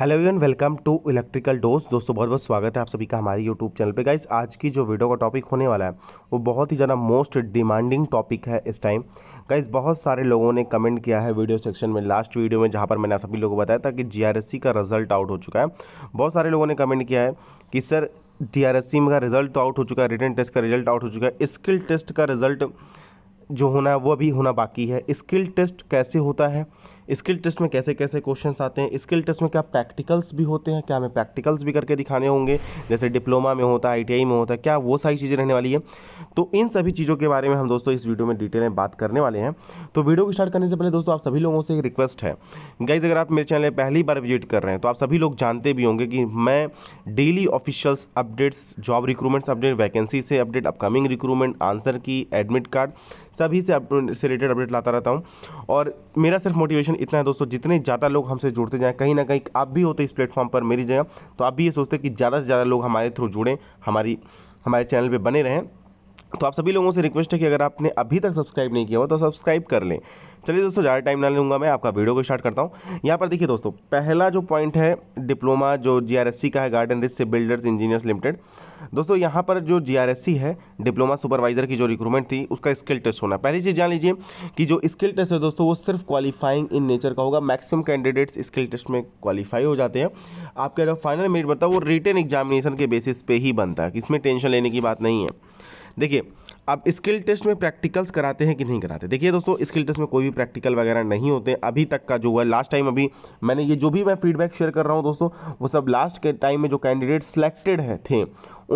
hello everyone welcome to electrical dose दोस्तों बहुत बहुत स्वागत है आप सभी का हमारे यूट्यूब चैनल पे गाइज़ आज की जो वीडियो का टॉपिक होने वाला है वो बहुत ही ज़्यादा मोस्ट डिमांडिंग टॉपिक है इस टाइम गाइज बहुत सारे लोगों ने कमेंट किया है वीडियो सेक्शन में लास्ट वीडियो में जहाँ पर मैंने सभी लोगों को बताया था कि जी का रिजल्ट आउट हो चुका है बहुत सारे लोगों ने कमेंट किया है कि सर डी का रिजल्ट आउट हो चुका है रिटर्न टेस्ट का रिजल्ट आउट हो चुका है स्किल टेस्ट का रिजल्ट जो होना है वो अभी होना बाकी है स्किल टेस्ट कैसे होता है स्किल टेस्ट में कैसे कैसे क्वेश्चन आते हैं स्किल टेस्ट में क्या प्रैक्टिकल्स भी होते हैं क्या हमें प्रैक्टिकल्स भी करके दिखाने होंगे जैसे डिप्लोमा में होता है आई में होता है क्या वो सारी चीज़ें रहने वाली है तो इन सभी चीज़ों के बारे में हम दोस्तों इस वीडियो में डिटेल में बात करने वाले हैं तो वीडियो को स्टार्ट करने से पहले दोस्तों आप सभी लोगों से एक रिक्वेस्ट है गाइज अगर आप मेरे चैनल पर पहली बार विजिट कर रहे हैं तो आप सभी लोग जानते भी होंगे कि मैं daily officials updates job recruitments update vacancy से update upcoming recruitment answer key admit card सभी से रिलेटेड अपडेट लाता रहता हूँ और मेरा सिर्फ मोटिवेशन इतना है दोस्तों जितने ज़्यादा लोग हमसे जुड़ते जाएँ कहीं ना कहीं आप भी होते इस प्लेटफॉर्म पर मेरी जगह तो आप भी ये सोचते कि ज़्यादा से ज़्यादा लोग हमारे थ्रू जुड़ें हमारी हमारे चैनल पर बने रहें तो आप सभी लोगों से रिक्वेस्ट है कि अगर आपने अभी तक सब्सक्राइब नहीं किया हो तो सब्सक्राइब कर लें चलिए दोस्तों ज़्यादा टाइम ना लूँगा मैं आपका वीडियो को स्टार्ट करता हूँ यहाँ पर देखिए दोस्तों पहला जो पॉइंट है डिप्लोमा जो जीआरएससी का है गार्डन रिस्ट से बिल्डर्स इंजीनियर्स लिमिटेड दोस्तों यहाँ पर जो जी है डिप्लोमा सुपरवाइज़र की जो रिक्रूटमेंट थी उसका स्किल टेस्ट होना पहली चीज़ जान लीजिए कि जो स्किल टेस्ट है दोस्तों वो सिर्फ क्वालिफाइंग इन नेचर का होगा मैक्सिमम कैंडिडेट्स स्किल टेस्ट में क्वालिफाई हो जाते हैं आपका जो फाइनल मेरिट बनता है वो रिटर्न एग्जामिनेशन के बेसिस पे ही बनता है इसमें टेंशन लेने की बात नहीं है देखिए अब स्किल टेस्ट में प्रैक्टिकल्स कराते हैं कि नहीं कराते देखिए दोस्तों स्किल टेस्ट में कोई भी प्रैक्टिकल वगैरह नहीं होते अभी तक का जो है लास्ट टाइम अभी मैंने ये जो भी मैं फीडबैक शेयर कर रहा हूँ दोस्तों वो सब लास्ट के टाइम में जो कैंडिडेट सेलेक्टेड है थे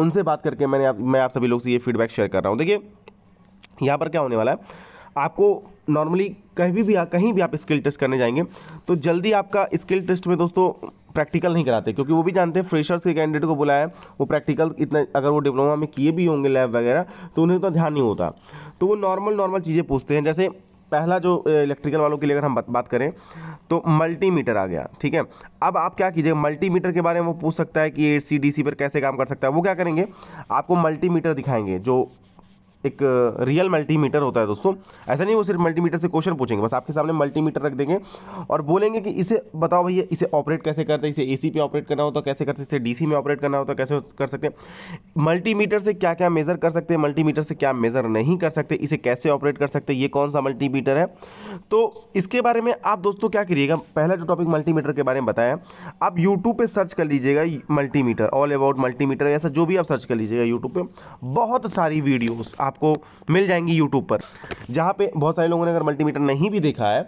उनसे बात करके मैंने आप मैं आप सभी लोग से ये फीडबैक शेयर कर रहा हूँ देखिए यहाँ पर क्या होने वाला है आपको नॉर्मली कहीं भी आ, कहीं भी आप स्किल टेस्ट करने जाएंगे तो जल्दी आपका स्किल टेस्ट में दोस्तों प्रैक्टिकल नहीं कराते क्योंकि वो भी जानते हैं फ्रेशर्स के कैंडिडेट को बुलाया वो प्रैक्टिकल इतना अगर वो डिप्लोमा में किए भी होंगे लैब वगैरह तो उन्हें तो ध्यान नहीं होता तो वो नॉर्मल नॉर्मल चीज़ें पूछते हैं जैसे पहला जो इलेक्ट्रिकल वालों के लिए अगर हम बात, बात करें तो मल्टीमीटर आ गया ठीक है अब आप क्या कीजिए मल्टीमीटर के बारे में वो पूछ सकता है कि ए सी डी सी पर कैसे काम कर सकता है वो क्या करेंगे आपको मल्टीमीटर दिखाएंगे जो एक रियल मल्टीमीटर होता है दोस्तों ऐसा नहीं वो सिर्फ मल्टीमीटर से क्वेश्चन पूछेंगे बस आपके सामने मल्टीमीटर रख देंगे और बोलेंगे कि इसे बताओ भैया इसे ऑपरेट कैसे करते हैं इसे एसी पे ऑपरेट करना हो तो कैसे करते हैं इसे डीसी में ऑपरेट करना हो तो कैसे कर सकते हैं मल्टीमीटर से क्या क्या मेज़र कर सकते हैं मल्टीमीटर से क्या मेज़र नहीं कर सकते इसे कैसे ऑपरेट कर सकते ये कौन सा मल्टीमीटर है तो इसके बारे में आप दोस्तों क्या करिएगा पहला जो टॉपिक मल्टीमीटर के बारे में बताया आप यूट्यूब पर सर्च कर लीजिएगा मल्टीमीटर ऑल अबाउट मल्टीमीटर ऐसा जो भी आप सर्च कर लीजिएगा यूट्यूब पर बहुत सारी वीडियोज़ आप आपको मिल जाएंगी यूट्यूब पर जहाँ पर बहुत सारे लोगों ने अगर मल्टीमीटर नहीं भी देखा है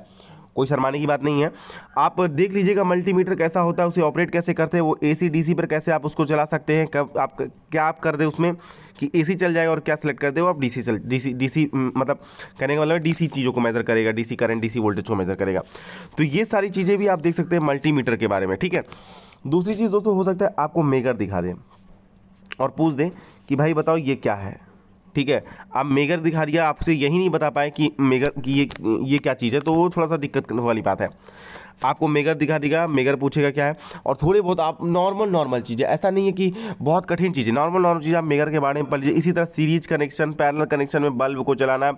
कोई शर्माने की बात नहीं है आप देख लीजिएगा मल्टीमीटर कैसा होता है उसे ऑपरेट कैसे करते हैं वो ए सी डी सी पर कैसे आप उसको चला सकते हैं कब आप क्या आप कर दें उसमें कि ए सी चल जाएगा और क्या सेलेक्ट कर दे वो आप डी सी चल डी सी डी सी मतलब कहने का मतलब डी सी चीज़ों को मेज़र करेगा D C current DC voltage को मेज़र करेगा तो ये सारी चीज़ें भी आप देख सकते हैं मल्टीमीटर के बारे में ठीक है दूसरी चीज़ दोस्तों हो सकता है आपको मेगर दिखा दें और पूछ दें कि भाई बताओ ये क्या है ठीक है अब मेगर दिखा रही है आपसे यही नहीं बता पाए कि मेगर कि ये ये क्या चीज़ है तो वो थोड़ा सा दिक्कत वाली बात है आपको मेगर दिखा देगा मेगर पूछेगा क्या है और थोड़े बहुत आप नॉर्मल नॉर्मल चीज़ें ऐसा नहीं है कि बहुत कठिन चीज़ें नॉर्मल नॉर्मल चीज़ आप मेगर के बारे में पढ़ लीजिए इसी तरह सीरीज कनेक्शन पैरल कनेक्शन में बल्ब को चलाना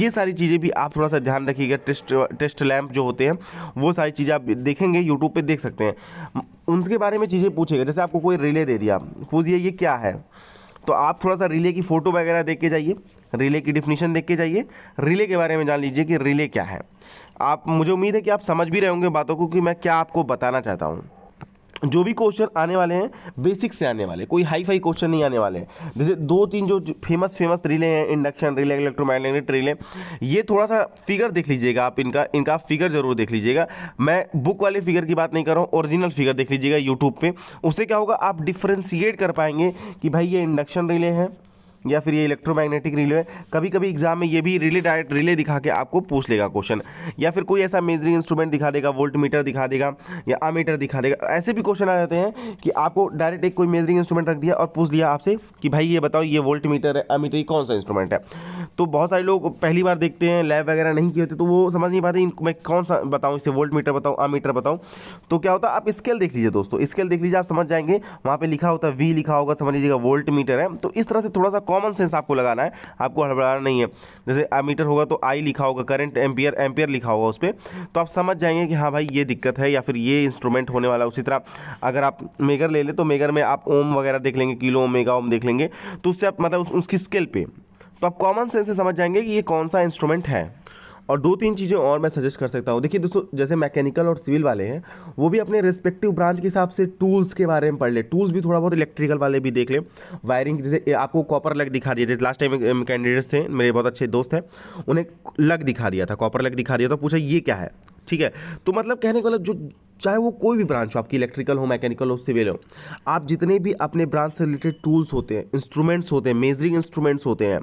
ये सारी चीज़ें भी आप थोड़ा सा ध्यान रखिएगा टेस्ट टेस्ट लैम्प जो होते हैं वो सारी चीज़ें आप देखेंगे यूट्यूब पर देख सकते हैं उनके बारे में चीज़ें पूछेगा जैसे आपको कोई रिले दे दिया पूछिए ये क्या है तो आप थोड़ा सा रिले की फ़ोटो वगैरह देख के जाइए रिले की डिफिनीशन देख के जाइए रिले के बारे में जान लीजिए कि रिले क्या है आप मुझे उम्मीद है कि आप समझ भी रहे होंगे बातों को कि मैं क्या आपको बताना चाहता हूँ जो भी क्वेश्चन आने वाले हैं बेसिक से आने वाले कोई हाई फाई क्वेश्चन नहीं आने वाले हैं जैसे दो तीन जो फेमस फेमस रिले हैं इंडक्शन रिले इलेक्ट्रोमैग्नेटिक रिले ये थोड़ा सा फिगर देख लीजिएगा आप इनका इनका फिगर जरूर देख लीजिएगा मैं बुक वाले फिगर की बात नहीं कर रहा हूँ ओरिजिनल फिगर देख लीजिएगा यूट्यूब पर उससे क्या होगा आप डिफ्रेंशिएट कर पाएंगे कि भाई ये इंडक्शन रिले हैं या फिर ये इलेक्ट्रोमैग्नेटिक रिले कभी कभी एग्जाम में ये भी रिले डायरेक्ट रिले दिखा के आपको पूछ लेगा क्वेश्चन या फिर कोई ऐसा मेजरिंग इंस्ट्रूमेंट दिखा देगा वोल्ट मीटर दिखा देगा या आमीटर दिखा देगा ऐसे भी क्वेश्चन आ जाते हैं कि आपको डायरेक्ट एक कोई मेजरिंग इंस्ट्रूमेंट रख दिया और पूछ लिया आपसे कि भाई ये बताओ ये वोल्ट मीटर है मीटर ये कौन सा इंस्ट्रूमेंट है तो बहुत सारे लोग पहली बार देखते हैं लैब वगैरह नहीं किए होते तो वो समझ नहीं पाते मैं कौन सा बताऊँ इसे वोल्ट मीटर बताऊँ आमीटर बताऊँ तो क्या होता है आप स्केल देख लीजिए दोस्तों स्केल देख लीजिए आप समझ जाएंगे वहाँ पर लिखा होता है वी लिखा होगा समझ लीजिएगा वोल्ट मीटर है तो इस तरह से थोड़ा सा कॉमन सेंस आपको लगाना है आपको हड़बड़ाना नहीं है जैसे मीटर होगा तो आई लिखा होगा करंट एम्पियर एम्पियर लिखा होगा उस पर तो आप समझ जाएंगे कि हाँ भाई ये दिक्कत है या फिर ये इंस्ट्रूमेंट होने वाला उसी तरह अगर आप मेगर ले लें तो मेगर में आप ओम वगैरह देख लेंगे किलो ओम मेगा ओम देख लेंगे तो उससे आप मतलब उसकी स्केल पर तो आप कॉमन सेंस से समझ जाएंगे कि ये कौन सा इंस्ट्रूमेंट है और दो तीन चीज़ें और मैं सजेस्ट कर सकता हूँ देखिए दोस्तों जैसे मैकेनिकल और सिविल वाले हैं वो भी अपने रेस्पेक्टिव ब्रांच के हिसाब से टूल्स के बारे में पढ़ ले टूल्स भी थोड़ा बहुत इलेक्ट्रिकल वाले भी देख लें वायरिंग जैसे आपको कॉपर लग दिखा दिया जैसे लास्ट टाइम कैंडिडेट्स थे मेरे बहुत अच्छे दोस्त हैं उन्हें लग दिखा दिया था कॉपर लग दिखा दिया था पूछा ये क्या है ठीक है तो मतलब कहने का मतलब जो चाहे वो कोई भी ब्रांच हो आपकी इलेक्ट्रिकल हो मैकेनिकल हो सिविल हो आप जितने भी अपने ब्रांच से रिलेटेड टूल्स होते हैं इंस्ट्रूमेंट्स होते हैं मेजरिंग इंस्ट्रूमेंट्स होते हैं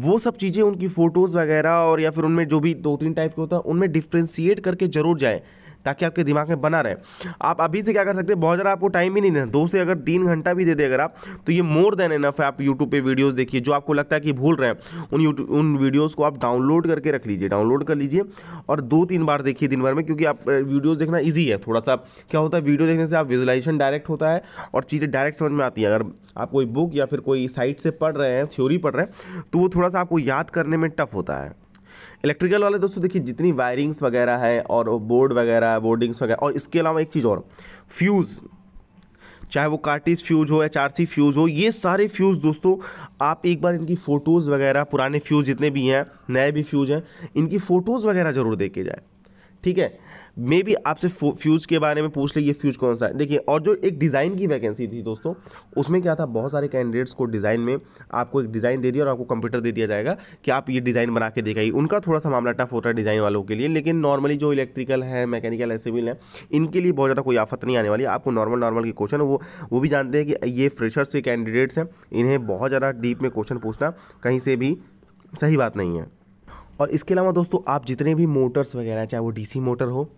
वो सब चीज़ें उनकी फ़ोटोज़ वगैरह और या फिर उनमें जो भी दो तीन टाइप के होता है उनमें डिफ्रेंसीट करके ज़रूर जाएँ ताकि आपके दिमाग में बना रहे आप अभी से क्या कर सकते हैं बहुत ज़्यादा आपको टाइम ही नहीं देना दो से अगर तीन घंटा भी दे दे अगर आप तो ये मोर देन इनफ है आप यूट्यूब पर वीडियोज़ देखिए जो आपको लगता है कि भूल रहे हैं उन यूट्यूब उन वीडियोज़ को आप डाउनलोड करके रख लीजिए डाउनलोड कर लीजिए और दो तीन बार देखिए दिन भर में क्योंकि आप वीडियोज़ देखना ईजी है थोड़ा सा क्या होता है वीडियो देखने से आप विजुलाइजेशन डायरेक्ट होता है और चीज़ें डायरेक्ट समझ में आती हैं अगर आप कोई बुक या फिर कोई साइट से पढ़ रहे हैं थ्योरी पढ़ रहे हैं तो वो थोड़ा सा आपको याद करने में टफ होता है इलेक्ट्रिकल वाले दोस्तों देखिए जितनी वायरिंग्स वगैरह है और बोर्ड वगैरह बोर्डिंग्स वगैरह और इसके अलावा एक चीज़ और फ्यूज़ चाहे वो कार्टिस फ्यूज हो या चारसी फ्यूज हो ये सारे फ्यूज़ दोस्तों आप एक बार इनकी फ़ोटोज़ वगैरह पुराने फ्यूज़ जितने भी हैं नए भी फ्यूज हैं इनकी फ़ोटोज़ वगैरह ज़रूर देखे जाए ठीक है मे बी आपसे फ्यूज के बारे में पूछ ले ये फ्यूज कौन सा है देखिए और जो एक डिज़ाइन की वैकेंसी थी दोस्तों उसमें क्या था बहुत सारे कैंडिडेट्स को डिज़ाइन में आपको एक डिज़ाइन दे दिया और आपको कंप्यूटर दे दिया जाएगा कि आप ये डिज़ाइन बना के देखाइए उनका थोड़ा सा मामला टफ होता है डिज़ाइन वालों के लिए लेकिन नॉर्मली जो इलेक्ट्रिकल है मैकेनिकल है सिविल है इनके लिए बहुत ज़्यादा कोई आफत नहीं आने वाली आपको नॉर्मल नॉर्मल के क्वेश्चन वो वो भी जानते हैं कि ये फ्रेशर्स के कैंडिडेट्स हैं इन्हें बहुत ज़्यादा डीप में क्वेश्चन पूछना कहीं से भी सही बात नहीं है और इसके अलावा दोस्तों आप जितने भी मोटर्स वगैरह चाहे वो डीसी मोटर हो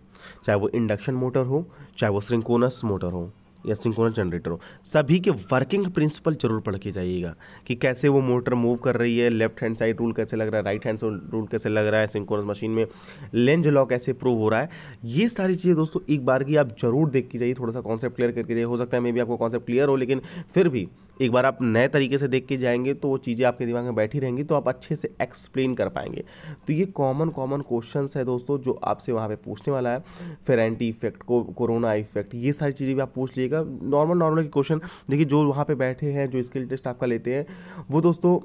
चाहे वो इंडक्शन मोटर हो चाहे वो सिंकोनस मोटर हो या सिंक्रोनस जनरेटर हो सभी के वर्किंग प्रिंसिपल जरूर पढ़ के जाइएगा कि कैसे वो मोटर मूव कर रही है लेफ्ट हैंड साइड रूल कैसे लग रहा है राइट हैंड रूल कैसे लग रहा है सिंक्रोनस मशीन में लेंज लॉ कैसे प्रूव हो रहा है ये सारी चीज़ें दोस्तों एक बार की आप जरूर देख के जाइए थोड़ा सा कॉन्सेप्ट क्लियर करके जाइए हो सकता है मे भी आपको कॉन्सेप्ट क्लियर हो लेकिन फिर भी एक बार आप नए तरीके से देख के जाएंगे तो वो चीज़ें आपके दिमाग में बैठी रहेंगी तो आप अच्छे से एक्सप्लेन कर पाएंगे तो ये कॉमन कॉमन क्वेश्चन है दोस्तों जो आपसे वहाँ पर पूछने वाला है फिर एंटी इफेक्ट को कोरोना इफेक्ट ये सारी चीज़ें भी आप पूछ लीजिए कीजिएगा नॉर्मल नॉर्मल के क्वेश्चन देखिए जो वहाँ पर बैठे हैं जो स्किल टेस्ट आपका लेते हैं वो दोस्तों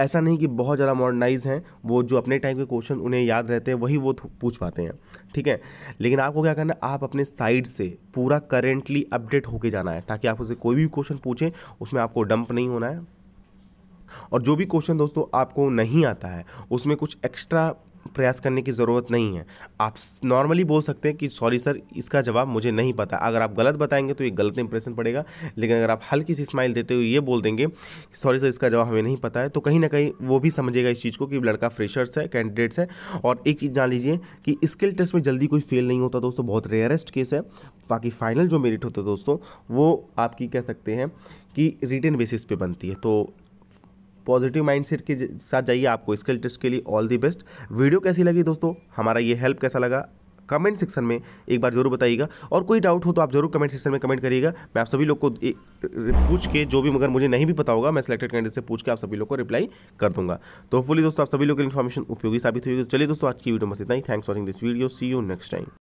ऐसा नहीं कि बहुत ज़्यादा मॉडर्नाइज हैं वो जो अपने टाइम के क्वेश्चन उन्हें याद रहते हैं वही वो पूछ पाते हैं ठीक है लेकिन आपको क्या करना है आप अपने साइड से पूरा करेंटली अपडेट होके जाना है ताकि आप उसे कोई भी क्वेश्चन पूछें उसमें आपको डंप नहीं होना है और जो भी क्वेश्चन दोस्तों आपको नहीं आता है उसमें कुछ एक्स्ट्रा प्रयास करने की ज़रूरत नहीं है आप नॉर्मली बोल सकते हैं कि सॉरी सर इसका जवाब मुझे नहीं पता अगर आप गलत बताएंगे तो ये गलत इंप्रेशन पड़ेगा लेकिन अगर आप हल्की सी स्माइल देते हुए ये बोल देंगे सॉरी सर इसका जवाब हमें नहीं पता है तो कहीं ना कहीं वो भी समझेगा इस चीज़ को कि लड़का फ्रेशर्स है कैंडिडेट्स है और एक चीज़ जान लीजिए कि स्किल टेस्ट में जल्दी कोई फेल नहीं होता दोस्तों बहुत रेयरेस्ट केस है बाकी फाइनल जो मेरिट होता है दोस्तों वो आपकी कह सकते हैं कि रिटर्न बेसिस पे बनती है तो पॉजिटिव माइंडसेट के साथ जाइए आपको स्किल टेस्ट के लिए ऑल दी बेस्ट वीडियो कैसी लगी दोस्तों हमारा ये हेल्प कैसा लगा कमेंट सेक्शन में एक बार जरूर बताइएगा और कोई डाउट हो तो आप जरूर कमेंट सेक्शन में कमेंट करिएगा मैं आप सभी लोग को पूछ के जो भी मगर मुझे नहीं भी पता होगा मैं सिलेक्टेड कैंडिडेट से पूछ के आप सभी लोग को रिप्लाई कर दूंगा तो फुली दोस्तों आप सभी लोग की इन्फॉर्मेशन उपयोगी साबित हुई तो चलिए दोस्तों आज की वीडियो में इतना ही thanks watching this video see you next time